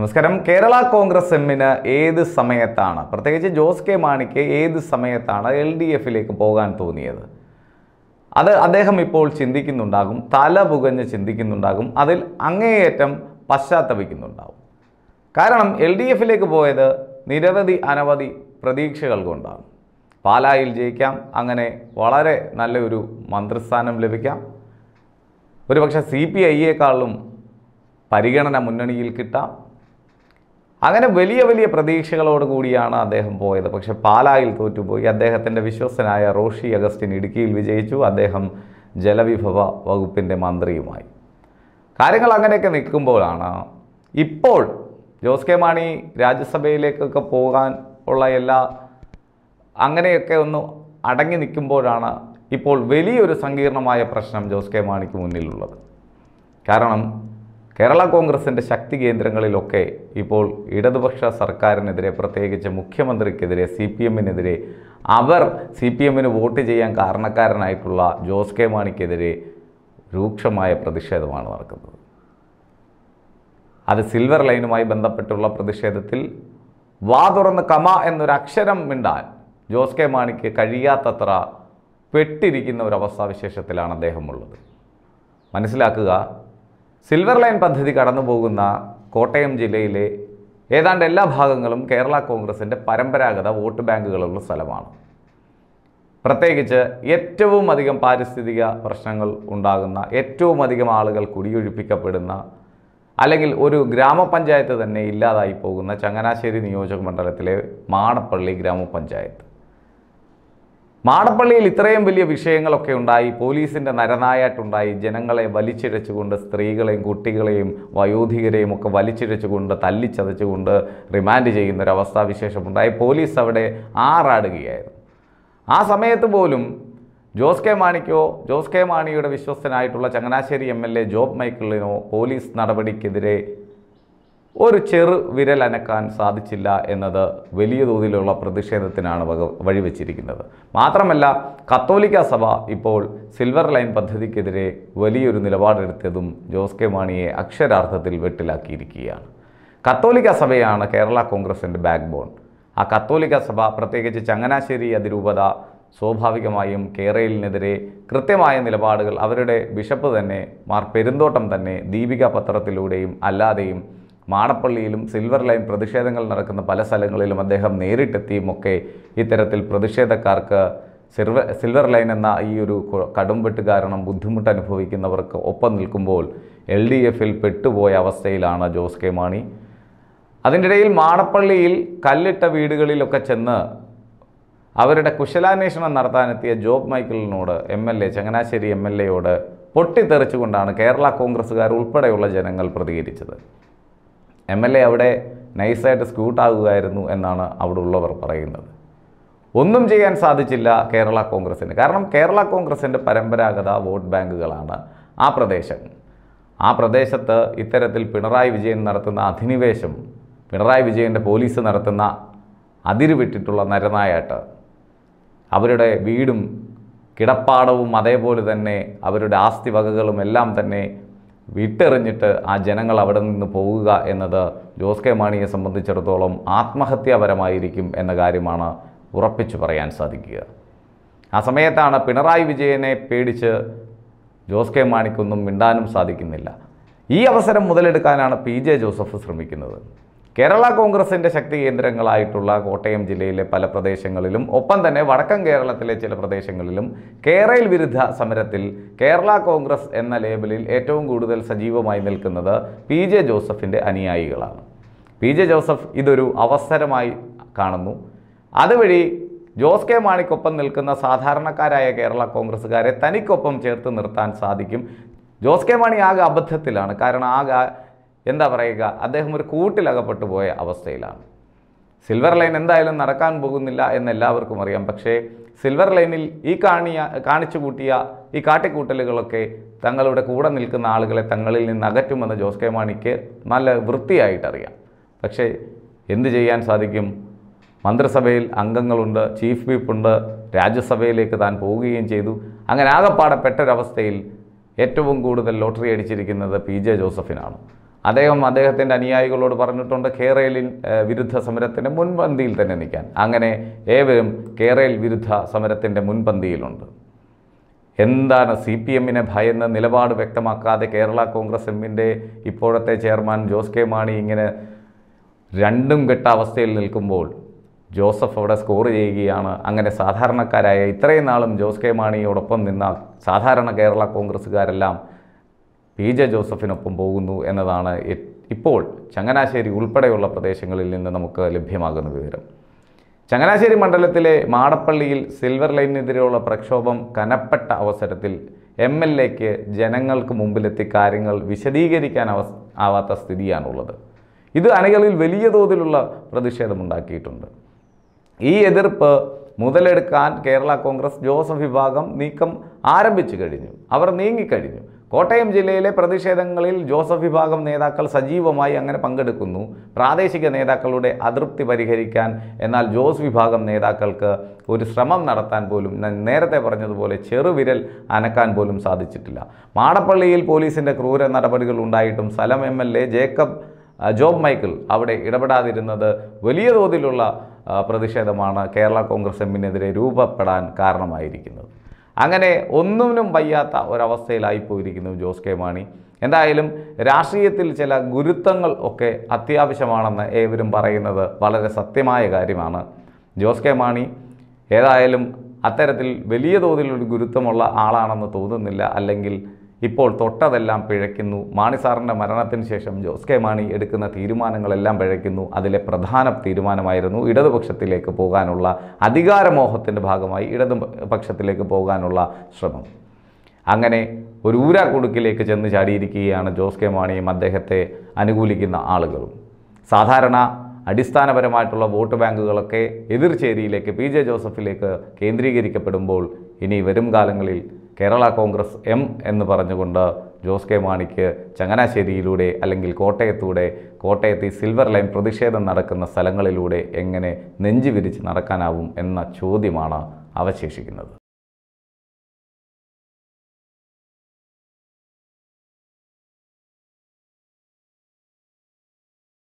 നമസ്കാരം കേരള കോൺഗ്രസ് എമ്മിന് ഏത് സമയത്താണ് പ്രത്യേകിച്ച് ജോസ് കെ മാണിക്ക് ഏത് സമയത്താണ് എൽ ഡി എഫിലേക്ക് പോകാൻ തോന്നിയത് അത് അദ്ദേഹം ഇപ്പോൾ ചിന്തിക്കുന്നുണ്ടാകും തല പുകഞ്ഞ് ചിന്തിക്കുന്നുണ്ടാകും അതിൽ അങ്ങേയറ്റം പശ്ചാത്തപിക്കുന്നുണ്ടാകും കാരണം എൽ ഡി എഫിലേക്ക് പോയത് നിരവധി അനവധി പ്രതീക്ഷകൾ കൊണ്ടാണ് പാലായിൽ ജയിക്കാം അങ്ങനെ വളരെ നല്ലൊരു മന്ത്രിസ്ഥാനം ലഭിക്കാം ഒരുപക്ഷെ സി പി ഐയേക്കാളും പരിഗണന മുന്നണിയിൽ കിട്ടാം അങ്ങനെ വലിയ വലിയ പ്രതീക്ഷകളോട് കൂടിയാണ് അദ്ദേഹം പോയത് പക്ഷെ പാലായിൽ തോറ്റുപോയി അദ്ദേഹത്തിൻ്റെ വിശ്വസ്തനായ റോഷി അഗസ്റ്റിൻ ഇടുക്കിയിൽ വിജയിച്ചു അദ്ദേഹം ജലവിഭവ വകുപ്പിൻ്റെ മന്ത്രിയുമായി കാര്യങ്ങൾ അങ്ങനെയൊക്കെ നിൽക്കുമ്പോഴാണ് ഇപ്പോൾ ജോസ് കെ മാണി രാജ്യസഭയിലേക്കൊക്കെ പോകാൻ ഉള്ള എല്ലാ അങ്ങനെയൊക്കെ ഒന്ന് അടങ്ങി നിൽക്കുമ്പോഴാണ് ഇപ്പോൾ വലിയൊരു സങ്കീർണമായ പ്രശ്നം ജോസ് കെ മാണിക്ക് മുന്നിലുള്ളത് കാരണം കേരള കോൺഗ്രസിൻ്റെ ശക്തി കേന്ദ്രങ്ങളിലൊക്കെ ഇപ്പോൾ ഇടതുപക്ഷ സർക്കാരിനെതിരെ പ്രത്യേകിച്ച് മുഖ്യമന്ത്രിക്കെതിരെ സി പി എമ്മിനെതിരെ അവർ സി പി എമ്മിന് വോട്ട് ചെയ്യാൻ കാരണക്കാരനായിട്ടുള്ള ജോസ് കെ മാണിക്കെതിരെ രൂക്ഷമായ പ്രതിഷേധമാണ് നടക്കുന്നത് അത് സിൽവർ ലൈനുമായി ബന്ധപ്പെട്ടുള്ള പ്രതിഷേധത്തിൽ വാ തുറന്ന് കമ എന്നൊരക്ഷരം മിണ്ടാൻ ജോസ് കെ മാണിക്ക് കഴിയാത്തത്ര പെട്ടിരിക്കുന്ന ഒരു അവസ്ഥാവിശേഷത്തിലാണ് അദ്ദേഹമുള്ളത് മനസ്സിലാക്കുക സിൽവർ ലൈൻ പദ്ധതി കടന്നുപോകുന്ന കോട്ടയം ജില്ലയിലെ ഏതാണ്ട് എല്ലാ ഭാഗങ്ങളും കേരള കോൺഗ്രസിൻ്റെ പരമ്പരാഗത വോട്ട് ബാങ്കുകളുള്ള സ്ഥലമാണ് പ്രത്യേകിച്ച് ഏറ്റവും അധികം പാരിസ്ഥിതിക പ്രശ്നങ്ങൾ ഉണ്ടാകുന്ന ഏറ്റവും അധികം ആളുകൾ കുടിയൊഴിപ്പിക്കപ്പെടുന്ന അല്ലെങ്കിൽ ഒരു ഗ്രാമപഞ്ചായത്ത് തന്നെ ഇല്ലാതായി പോകുന്ന ചങ്ങനാശ്ശേരി നിയോജക മണ്ഡലത്തിലെ മാടപ്പള്ളി ഗ്രാമപഞ്ചായത്ത് മാടപ്പള്ളിയിൽ ഇത്രയും വലിയ വിഷയങ്ങളൊക്കെ ഉണ്ടായി പോലീസിൻ്റെ നരനായാട്ടുണ്ടായി ജനങ്ങളെ വലിച്ചിഴച്ചുകൊണ്ട് സ്ത്രീകളെയും കുട്ടികളെയും വയോധികരെയും ഒക്കെ വലിച്ചിഴച്ചുകൊണ്ട് തല്ലിച്ചതച്ചുകൊണ്ട് റിമാൻഡ് ചെയ്യുന്നൊരവസ്ഥാ വിശേഷമുണ്ടായി പോലീസ് അവിടെ ആറാടുകയായിരുന്നു ആ സമയത്ത് പോലും ജോസ് കെ മാണിക്കോ ജോസ് കെ മാണിയുടെ വിശ്വസ്തനായിട്ടുള്ള Changanassery M L A Job മൈക്കിളിനോ പോലീസ് നടപടിക്കെതിരെ ഒരു ചെറു വിരലനക്കാൻ സാധിച്ചില്ല എന്നത് വലിയ തോതിലുള്ള പ്രതിഷേധത്തിനാണ് വക വഴിവെച്ചിരിക്കുന്നത് മാത്രമല്ല കത്തോലിക്ക സഭ ഇപ്പോൾ സിൽവർ ലൈൻ പദ്ധതിക്കെതിരെ വലിയൊരു നിലപാടെടുത്തതും ജോസ് കെ മാണിയെ അക്ഷരാർത്ഥത്തിൽ വെട്ടിലാക്കിയിരിക്കുകയാണ് കത്തോലിക്ക സഭയാണ് കേരള കോൺഗ്രസിൻ്റെ ബാക്ക് ബോൺ ആ കത്തോലിക്ക സഭ പ്രത്യേകിച്ച് ചങ്ങനാശ്ശേരി അതിരൂപത സ്വാഭാവികമായും കേരളിനെതിരെ കൃത്യമായ നിലപാടുകൾ അവരുടെ ബിഷപ്പ് തന്നെ മാർ പെരുന്തോട്ടം തന്നെ ദീപിക പത്രത്തിലൂടെയും അല്ലാതെയും മാടപ്പള്ളിയിലും സിൽവർ ലൈൻ പ്രതിഷേധങ്ങൾ നടക്കുന്ന പല സ്ഥലങ്ങളിലും അദ്ദേഹം നേരിട്ടെത്തിയുമൊക്കെ ഇത്തരത്തിൽ പ്രതിഷേധക്കാർക്ക് സിൽവർ സിൽവർ ലൈൻ എന്ന ഈ ഒരു കടുംപെട്ട് കാരണം ബുദ്ധിമുട്ട് അനുഭവിക്കുന്നവർക്ക് ഒപ്പം നിൽക്കുമ്പോൾ എൽ ഡി എഫിൽ പെട്ടുപോയ അവസ്ഥയിലാണ് ജോസ് കെ മാണി അതിനിടയിൽ മാടപ്പള്ളിയിൽ കല്ലിട്ട വീടുകളിലൊക്കെ ചെന്ന് അവരുടെ കുശലാന്വേഷണം നടത്താനെത്തിയ ജോബ് മൈക്കിളിനോട് M L A Changanassery M L എയോട് പൊട്ടിത്തെറിച്ചുകൊണ്ടാണ് കേരള കോൺഗ്രസ്സുകാർ ഉൾപ്പെടെയുള്ള ജനങ്ങൾ പ്രതികരിച്ചത് എം എൽ എ അവിടെ നൈസായിട്ട് സ്ക്യൂട്ടാകുമായിരുന്നു എന്നാണ് അവിടെ ഉള്ളവർ പറയുന്നത് ഒന്നും ചെയ്യാൻ സാധിച്ചില്ല കേരള കോൺഗ്രസ്സിന് കാരണം കേരള കോൺഗ്രസിൻ്റെ പരമ്പരാഗത വോട്ട് ബാങ്കുകളാണ് ആ പ്രദേശം ആ പ്രദേശത്ത് ഇത്തരത്തിൽ പിണറായി വിജയൻ നടത്തുന്ന അധിനിവേശം പിണറായി വിജയൻ്റെ പോലീസ് നടത്തുന്ന അതിരുവിട്ടിട്ടുള്ള നരനായാട്ട് അവരുടെ വീടും കിടപ്പാടവും അതേപോലെ തന്നെ അവരുടെ ആസ്തി വകകളും എല്ലാം തന്നെ വിട്ടെറിഞ്ഞിട്ട് ആ ജനങ്ങൾ അവിടെ നിന്ന് പോവുക എന്നത് ജോസ് കെ മാണിയെ സംബന്ധിച്ചിടത്തോളം ആത്മഹത്യാപരമായിരിക്കും എന്ന കാര്യമാണ് ഉറപ്പിച്ചു പറയാൻ സാധിക്കുക ആ സമയത്താണ് പിണറായി വിജയനെ പേടിച്ച് ജോസ് കെ മാണിക്കൊന്നും മിണ്ടാനും സാധിക്കുന്നില്ല ഈ അവസരം മുതലെടുക്കാനാണ് പി ജെ ജോസഫ് ശ്രമിക്കുന്നത് കേരള കോൺഗ്രസിൻ്റെ ശക്തി കേന്ദ്രങ്ങളായിട്ടുള്ള കോട്ടയം ജില്ലയിലെ പല പ്രദേശങ്ങളിലും ഒപ്പം തന്നെ വടക്കൻ കേരളത്തിലെ ചില പ്രദേശങ്ങളിലും കേരയിൽ വിരുദ്ധ സമരത്തിൽ കേരള കോൺഗ്രസ് എന്ന ലേബലിൽ ഏറ്റവും കൂടുതൽ സജീവമായി നിൽക്കുന്നത് പി ജെ ജോസഫിൻ്റെ അനുയായികളാണ് പി ജെ ജോസഫ് ഇതൊരു അവസരമായി കാണുന്നു അതുവഴി ജോസ് കെ മാണിക്കൊപ്പം നിൽക്കുന്ന സാധാരണക്കാരായ കേരള കോൺഗ്രസ്സുകാരെ തനിക്കൊപ്പം ചേർത്ത് നിർത്താൻ സാധിക്കും ജോസ് കെ മാണി ആകെ അബദ്ധത്തിലാണ് കാരണം ആകെ എന്താ പറയുക അദ്ദേഹം ഒരു കൂട്ടിലകപ്പെട്ടു പോയ അവസ്ഥയിലാണ് സിൽവർ ലൈൻ എന്തായാലും നടക്കാൻ പോകുന്നില്ല എന്ന് എല്ലാവർക്കും അറിയാം പക്ഷേ സിൽവർ ലൈനിൽ ഈ കാണിയ കാണിച്ചു കൂട്ടിയ ഈ കാട്ടിക്കൂട്ടലുകളൊക്കെ തങ്ങളുടെ കൂടെ നിൽക്കുന്ന ആളുകളെ തങ്ങളിൽ നിന്ന് അകറ്റുമെന്ന് ജോസ് കെ മാണിക്ക് നല്ല വൃത്തിയായിട്ടറിയാം പക്ഷേ എന്ത് ചെയ്യാൻ സാധിക്കും മന്ത്രിസഭയിൽ അംഗങ്ങളുണ്ട് ചീഫ് വിപ്പുണ്ട് രാജ്യസഭയിലേക്ക് താൻ പോവുകയും ചെയ്തു അങ്ങനെ ആകെപ്പാടപ്പെട്ടൊരവസ്ഥയിൽ ഏറ്റവും കൂടുതൽ ലോട്ടറി അടിച്ചിരിക്കുന്നത് പി ജെ ജോസഫിനാണ് അദ്ദേഹം അദ്ദേഹത്തിൻ്റെ അനുയായികളോട് പറഞ്ഞിട്ടുണ്ട് കേരളിൽ വിരുദ്ധ സമരത്തിൻ്റെ മുൻപന്തിയിൽ തന്നെ നിൽക്കാൻ അങ്ങനെ ഏവരും കേരൾ വിരുദ്ധ സമരത്തിൻ്റെ മുൻപന്തിയിലുണ്ട് എന്താണ് സി പി എമ്മിനെ ഭയന്ന് നിലപാട് വ്യക്തമാക്കാതെ കേരള കോൺഗ്രസ് എമ്മിൻ്റെ ഇപ്പോഴത്തെ ചെയർമാൻ ജോസ് കെ മാണി ഇങ്ങനെ രണ്ടും കെട്ട അവസ്ഥയിൽ നിൽക്കുമ്പോൾ ജോസഫ് അവിടെ സ്കോർ ചെയ്യുകയാണ് അങ്ങനെ സാധാരണക്കാരായ ഇത്രയും നാളും ജോസ് കെ മാണിയോടൊപ്പം നിന്ന സാധാരണ കേരള കോൺഗ്രസ്സുകാരെല്ലാം പി ജെ ജോസഫിനൊപ്പം പോകുന്നു എന്നതാണ് ഇപ്പോൾ ചങ്ങനാശ്ശേരി ഉൾപ്പെടെയുള്ള പ്രദേശങ്ങളിൽ നിന്ന് നമുക്ക് ലഭ്യമാകുന്ന വിവരം ചങ്ങനാശ്ശേരി മണ്ഡലത്തിലെ മാടപ്പള്ളിയിൽ സിൽവർ ലൈനിനെതിരെയുള്ള പ്രക്ഷോഭം കനപ്പെട്ട അവസരത്തിൽ എം എൽ എക്ക് ജനങ്ങൾക്ക് മുമ്പിലെത്തി കാര്യങ്ങൾ വിശദീകരിക്കാൻ അവ ആവാത്ത സ്ഥിതിയാണുള്ളത് ഇത് അണികളിൽ വലിയ തോതിലുള്ള പ്രതിഷേധമുണ്ടാക്കിയിട്ടുണ്ട് ഈ എതിർപ്പ് മുതലെടുക്കാൻ കേരള കോൺഗ്രസ് ജോസഫ് വിഭാഗം നീക്കം ആരംഭിച്ചു കഴിഞ്ഞു അവർ നീങ്ങിക്കഴിഞ്ഞു കോട്ടയം ജില്ലയിലെ പ്രതിഷേധങ്ങളിൽ ജോസഫ് വിഭാഗം നേതാക്കൾ സജീവമായി അങ്ങനെ പങ്കെടുക്കുന്നു പ്രാദേശിക നേതാക്കളുടെ അതൃപ്തി പരിഹരിക്കാൻ എന്നാൽ ജോസ് വിഭാഗം നേതാക്കൾക്ക് ഒരു ശ്രമം നടത്താൻ പോലും നേരത്തെ പറഞ്ഞതുപോലെ ചെറുവിരൽ അനക്കാൻ പോലും സാധിച്ചിട്ടില്ല മാടപ്പള്ളിയിൽ പോലീസിൻ്റെ ക്രൂര നടപടികൾ ഉണ്ടായിട്ടും സ്ഥലം M L A Jacob Job Michael അവിടെ ഇടപെടാതിരുന്നത് വലിയ തോതിലുള്ള പ്രതിഷേധമാണ് കേരള കോൺഗ്രസ് എമ്മിനെതിരെ രൂപപ്പെടാൻ കാരണമായിരിക്കുന്നത് അങ്ങനെ ഒന്നിനും വയ്യാത്ത ഒരവസ്ഥയിലായി പോയിരിക്കുന്നു ജോസ് കെ മാണി എന്തായാലും രാഷ്ട്രീയത്തിൽ ചില ഗുരുത്വങ്ങൾ ഒക്കെ അത്യാവശ്യമാണെന്ന് ഏവരും പറയുന്നത് വളരെ സത്യമായ കാര്യമാണ് ജോസ് കെ മാണി ഏതായാലും അത്തരത്തിൽ വലിയ തോതിലൊരു ഗുരുത്വമുള്ള ആളാണെന്ന് തോന്നുന്നില്ല അല്ലെങ്കിൽ ഇപ്പോൾ തൊട്ടതെല്ലാം പിഴയ്ക്കുന്നു മാണി സാറിൻ്റെ മരണത്തിന് ശേഷം ജോസ് കെ മാണി എടുക്കുന്ന തീരുമാനങ്ങളെല്ലാം പിഴയ്ക്കുന്നു അതിലെ പ്രധാന തീരുമാനമായിരുന്നു ഇടതുപക്ഷത്തിലേക്ക് പോകാനുള്ള അധികാരമോഹത്തിൻ്റെ ഭാഗമായി ഇടതുപക്ഷത്തിലേക്ക് പോകാനുള്ള ശ്രമം അങ്ങനെ ഒരു ഊരാക്കുടുക്കിലേക്ക് ചെന്ന് ചാടിയിരിക്കുകയാണ് ജോസ് കെ മാണിയും അദ്ദേഹത്തെ അനുകൂലിക്കുന്ന ആളുകളും സാധാരണ അടിസ്ഥാനപരമായിട്ടുള്ള വോട്ട് ബാങ്കുകളൊക്കെ എതിർചേരിയിലേക്ക് പി ജെ ജോസഫിലേക്ക് കേന്ദ്രീകരിക്കപ്പെടുമ്പോൾ ഇനി വരും കാലങ്ങളിൽ കേരള കോൺഗ്രസ് എം എന്ന് പറഞ്ഞുകൊണ്ട് ജോസ് കെ മാണിക്ക് ചങ്ങനാശ്ശേരിയിലൂടെ അല്ലെങ്കിൽ കോട്ടയത്തൂടെ കോട്ടയത്ത് സിൽവർ ലൈൻ പ്രതിഷേധം നടക്കുന്ന സ്ഥലങ്ങളിലൂടെ എങ്ങനെ നെഞ്ചു വിരിച്ച് നടക്കാനാവും എന്ന ചോദ്യമാണ് അവശേഷിക്കുന്നത്